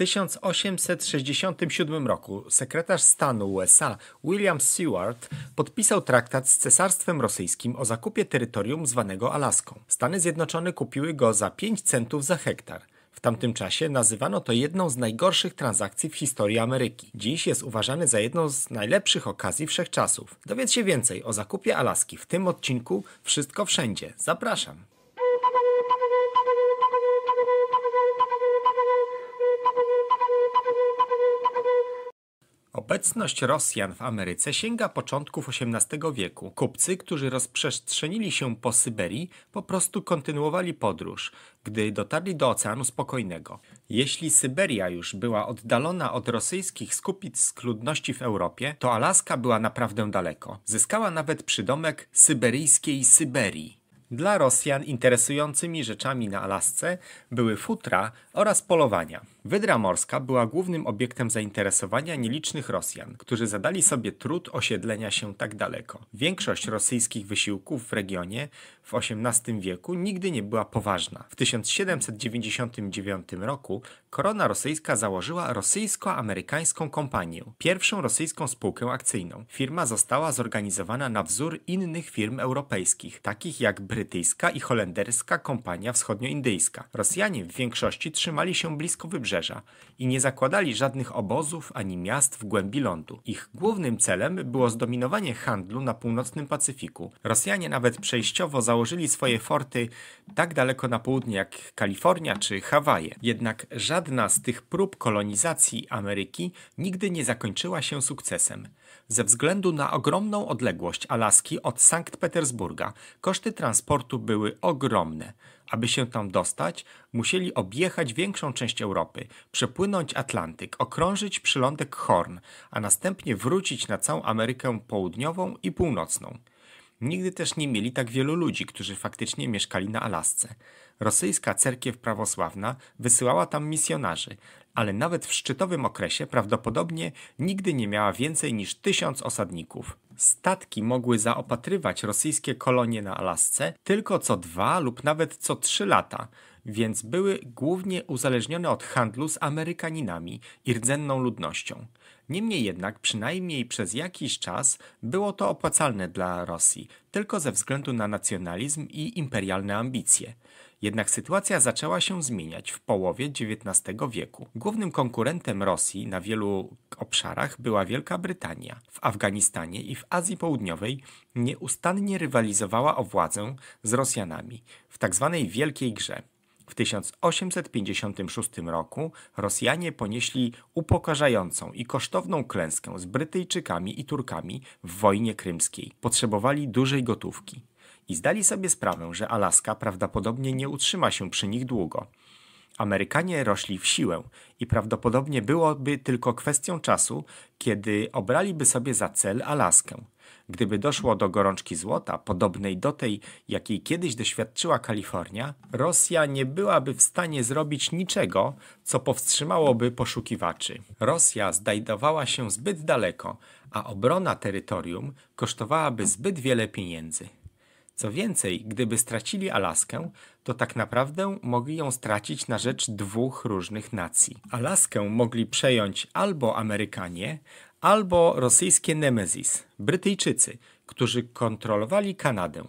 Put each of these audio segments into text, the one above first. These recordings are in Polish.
1867 roku sekretarz stanu USA William Seward podpisał traktat z Cesarstwem Rosyjskim o zakupie terytorium zwanego Alaską. Stany Zjednoczone kupiły go za 5 centów za hektar. W tamtym czasie nazywano to jedną z najgorszych transakcji w historii Ameryki. Dziś jest uważany za jedną z najlepszych okazji wszechczasów. Dowiedz się więcej o zakupie Alaski w tym odcinku Wszystko Wszędzie. Zapraszam! Obecność Rosjan w Ameryce sięga początków XVIII wieku. Kupcy, którzy rozprzestrzenili się po Syberii, po prostu kontynuowali podróż, gdy dotarli do Oceanu Spokojnego. Jeśli Syberia już była oddalona od rosyjskich skupisk ludności w Europie, to Alaska była naprawdę daleko. Zyskała nawet przydomek syberyjskiej Syberii. Dla Rosjan interesującymi rzeczami na Alasce były futra oraz polowania. Wydra morska była głównym obiektem zainteresowania nielicznych Rosjan, którzy zadali sobie trud osiedlenia się tak daleko. Większość rosyjskich wysiłków w regionie w XVIII wieku nigdy nie była poważna. W 1799 roku korona rosyjska założyła rosyjsko-amerykańską kompanię, pierwszą rosyjską spółkę akcyjną. Firma została zorganizowana na wzór innych firm europejskich, takich jak brytyjska i holenderska kompania wschodnioindyjska. Rosjanie w większości trzymali się blisko wybrzeża i nie zakładali żadnych obozów ani miast w głębi lądu. Ich głównym celem było zdominowanie handlu na północnym Pacyfiku. Rosjanie nawet przejściowo założyli założyli swoje forty tak daleko na południe jak Kalifornia czy Hawaje. Jednak żadna z tych prób kolonizacji Ameryki nigdy nie zakończyła się sukcesem. Ze względu na ogromną odległość Alaski od Sankt Petersburga, koszty transportu były ogromne. Aby się tam dostać, musieli objechać większą część Europy, przepłynąć Atlantyk, okrążyć przylądek Horn, a następnie wrócić na całą Amerykę Południową i Północną. Nigdy też nie mieli tak wielu ludzi, którzy faktycznie mieszkali na Alasce. Rosyjska cerkiew prawosławna wysyłała tam misjonarzy, ale nawet w szczytowym okresie prawdopodobnie nigdy nie miała więcej niż tysiąc osadników. Statki mogły zaopatrywać rosyjskie kolonie na Alasce tylko co dwa lub nawet co trzy lata, więc były głównie uzależnione od handlu z Amerykaninami i rdzenną ludnością. Niemniej jednak, przynajmniej przez jakiś czas było to opłacalne dla Rosji, tylko ze względu na nacjonalizm i imperialne ambicje. Jednak sytuacja zaczęła się zmieniać w połowie XIX wieku. Głównym konkurentem Rosji na wielu obszarach była Wielka Brytania. W Afganistanie i w Azji Południowej nieustannie rywalizowała o władzę z Rosjanami w tzw. Tak Wielkiej Grze. W 1856 roku Rosjanie ponieśli upokarzającą i kosztowną klęskę z Brytyjczykami i Turkami w wojnie krymskiej. Potrzebowali dużej gotówki i zdali sobie sprawę, że Alaska prawdopodobnie nie utrzyma się przy nich długo. Amerykanie rośli w siłę i prawdopodobnie byłoby tylko kwestią czasu, kiedy obraliby sobie za cel Alaskę. Gdyby doszło do gorączki złota, podobnej do tej, jakiej kiedyś doświadczyła Kalifornia, Rosja nie byłaby w stanie zrobić niczego, co powstrzymałoby poszukiwaczy. Rosja zdajdowała się zbyt daleko, a obrona terytorium kosztowałaby zbyt wiele pieniędzy. Co więcej, gdyby stracili Alaskę, to tak naprawdę mogli ją stracić na rzecz dwóch różnych nacji. Alaskę mogli przejąć albo Amerykanie, albo rosyjskie Nemesis, Brytyjczycy, którzy kontrolowali Kanadę.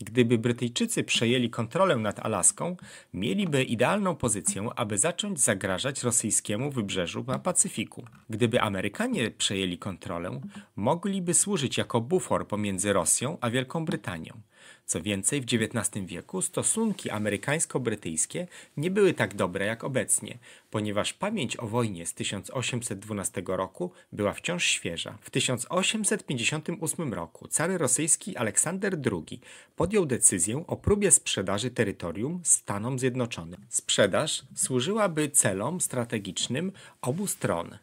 Gdyby Brytyjczycy przejęli kontrolę nad Alaską, mieliby idealną pozycję, aby zacząć zagrażać rosyjskiemu wybrzeżu na Pacyfiku. Gdyby Amerykanie przejęli kontrolę, mogliby służyć jako bufor pomiędzy Rosją a Wielką Brytanią. Co więcej, w XIX wieku stosunki amerykańsko-brytyjskie nie były tak dobre jak obecnie, ponieważ pamięć o wojnie z 1812 roku była wciąż świeża. W 1858 roku car rosyjski Aleksander II podjął decyzję o próbie sprzedaży terytorium Stanom Zjednoczonym. Sprzedaż służyłaby celom strategicznym obu stron.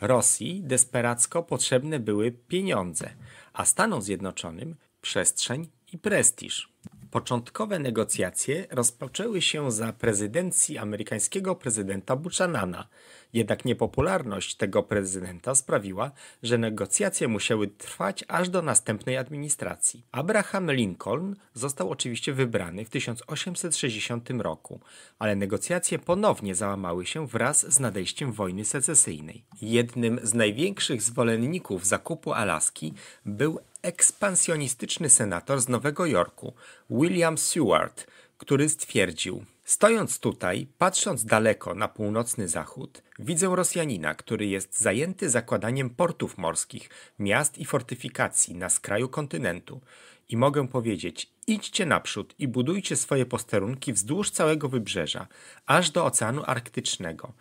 Rosji desperacko potrzebne były pieniądze, a Stanom Zjednoczonym przestrzeń i prestiż. Początkowe negocjacje rozpoczęły się za prezydencji amerykańskiego prezydenta Buchanana. Jednak niepopularność tego prezydenta sprawiła, że negocjacje musiały trwać aż do następnej administracji. Abraham Lincoln został oczywiście wybrany w 1860 roku, ale negocjacje ponownie załamały się wraz z nadejściem wojny secesyjnej. Jednym z największych zwolenników zakupu Alaski był ekspansjonistyczny senator z Nowego Jorku, William Seward, który stwierdził: Stojąc tutaj, patrząc daleko na północny zachód, widzę Rosjanina, który jest zajęty zakładaniem portów morskich, miast i fortyfikacji na skraju kontynentu. I mogę powiedzieć: idźcie naprzód i budujcie swoje posterunki wzdłuż całego wybrzeża, aż do Oceanu Arktycznego.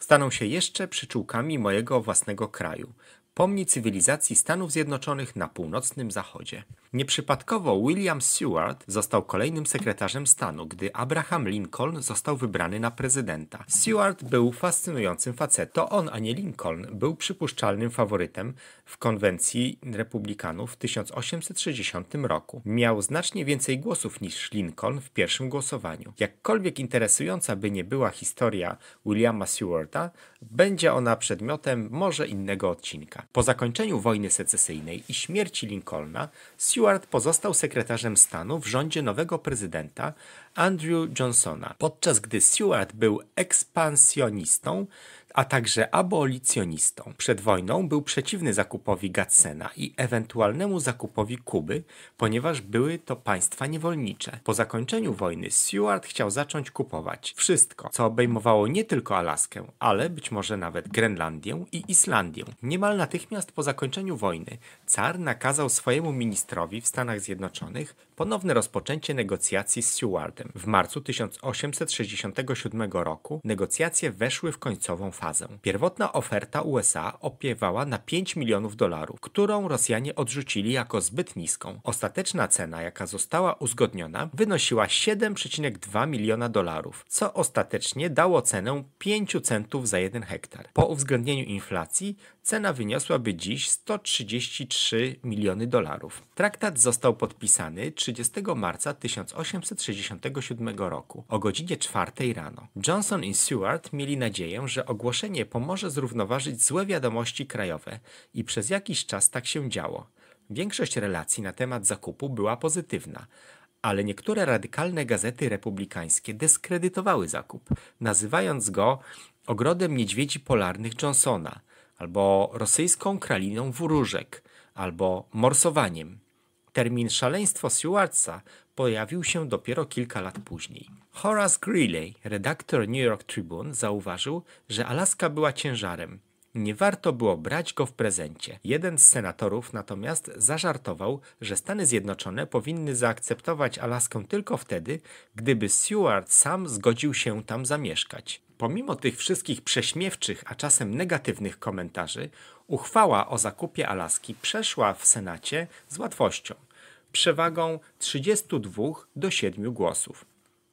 Staną się jeszcze przyczółkami mojego własnego kraju pomni cywilizacji Stanów Zjednoczonych na północnym zachodzie. Nieprzypadkowo William Seward został kolejnym sekretarzem stanu, gdy Abraham Lincoln został wybrany na prezydenta. Seward był fascynującym facetem. To on, a nie Lincoln, był przypuszczalnym faworytem w konwencji republikanów w 1860 roku. Miał znacznie więcej głosów niż Lincoln w pierwszym głosowaniu. Jakkolwiek interesująca by nie była historia Williama Sewarda, będzie ona przedmiotem może innego odcinka. Po zakończeniu wojny secesyjnej i śmierci Lincolna, Seward pozostał sekretarzem stanu w rządzie nowego prezydenta Andrew Johnsona, podczas gdy Seward był ekspansjonistą, a także abolicjonistą. Przed wojną był przeciwny zakupowi Gadsena i ewentualnemu zakupowi Kuby, ponieważ były to państwa niewolnicze. Po zakończeniu wojny Seward chciał zacząć kupować wszystko, co obejmowało nie tylko Alaskę, ale być może nawet Grenlandię i Islandię. Niemal natychmiast po zakończeniu wojny Czar nakazał swojemu ministrowi w Stanach Zjednoczonych ponowne rozpoczęcie negocjacji z Sewardem. W marcu 1867 roku negocjacje weszły w końcową fazę fazę. Pierwotna oferta USA opiewała na 5 milionów dolarów, którą Rosjanie odrzucili jako zbyt niską. Ostateczna cena, jaka została uzgodniona, wynosiła 7,2 miliona dolarów, co ostatecznie dało cenę 5 centów za 1 hektar. Po uwzględnieniu inflacji cena wyniosłaby dziś 133 miliony dolarów. Traktat został podpisany 30 marca 1867 roku o godzinie 4 rano. Johnson i Seward mieli nadzieję, że ogłoszenie ogłoszenie pomoże zrównoważyć złe wiadomości krajowe i przez jakiś czas tak się działo. Większość relacji na temat zakupu była pozytywna, ale niektóre radykalne gazety republikańskie dyskredytowały zakup, nazywając go ogrodem niedźwiedzi polarnych Johnsona, albo rosyjską kraliną wróżek, albo morsowaniem. Termin szaleństwo Stewartsa pojawił się dopiero kilka lat później. Horace Greeley, redaktor New York Tribune, zauważył, że Alaska była ciężarem. Nie warto było brać go w prezencie. Jeden z senatorów natomiast zażartował, że Stany Zjednoczone powinny zaakceptować Alaskę tylko wtedy, gdyby Seward sam zgodził się tam zamieszkać. Pomimo tych wszystkich prześmiewczych, a czasem negatywnych komentarzy, uchwała o zakupie Alaski przeszła w Senacie z łatwością przewagą 32 do 7 głosów.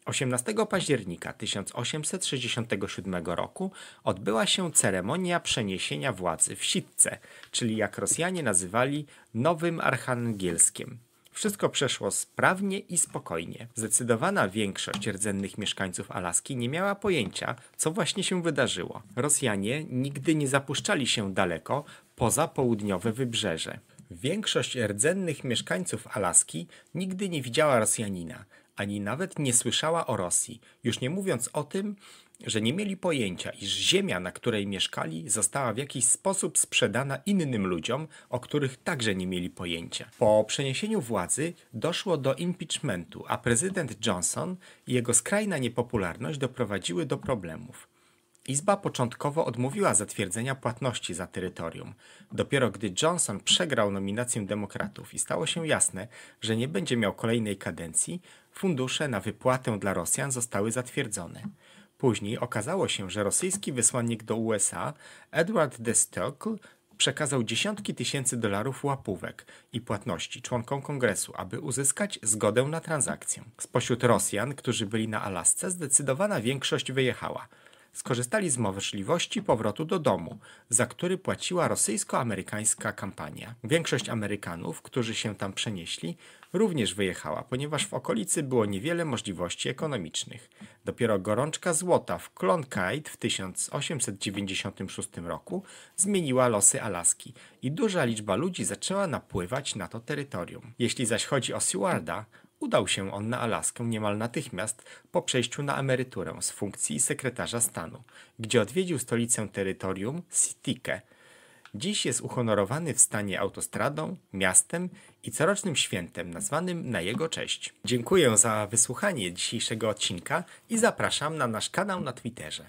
18 października 1867 roku odbyła się ceremonia przeniesienia władzy w Sitce, czyli jak Rosjanie nazywali Nowym Archangelskiem. Wszystko przeszło sprawnie i spokojnie. Zdecydowana większość rdzennych mieszkańców Alaski nie miała pojęcia, co właśnie się wydarzyło. Rosjanie nigdy nie zapuszczali się daleko poza południowe wybrzeże. Większość rdzennych mieszkańców Alaski nigdy nie widziała Rosjanina, ani nawet nie słyszała o Rosji, już nie mówiąc o tym, że nie mieli pojęcia, iż ziemia, na której mieszkali, została w jakiś sposób sprzedana innym ludziom, o których także nie mieli pojęcia. Po przeniesieniu władzy doszło do impeachmentu, a prezydent Johnson i jego skrajna niepopularność doprowadziły do problemów. Izba początkowo odmówiła zatwierdzenia płatności za terytorium. Dopiero gdy Johnson przegrał nominację demokratów i stało się jasne, że nie będzie miał kolejnej kadencji, fundusze na wypłatę dla Rosjan zostały zatwierdzone. Później okazało się, że rosyjski wysłannik do USA, Edward de Stockl, przekazał dziesiątki tysięcy dolarów łapówek i płatności członkom kongresu, aby uzyskać zgodę na transakcję. Spośród Rosjan, którzy byli na Alasce, zdecydowana większość wyjechała – skorzystali z możliwości powrotu do domu, za który płaciła rosyjsko-amerykańska kampania. Większość Amerykanów, którzy się tam przenieśli, również wyjechała, ponieważ w okolicy było niewiele możliwości ekonomicznych. Dopiero gorączka złota w Klonkite w 1896 roku zmieniła losy Alaski i duża liczba ludzi zaczęła napływać na to terytorium. Jeśli zaś chodzi o Sewarda, udał się on na Alaskę niemal natychmiast po przejściu na emeryturę z funkcji sekretarza stanu, gdzie odwiedził stolicę terytorium Sitike. Dziś jest uhonorowany w stanie autostradą, miastem i corocznym świętem nazwanym na jego cześć. Dziękuję za wysłuchanie dzisiejszego odcinka i zapraszam na nasz kanał na Twitterze.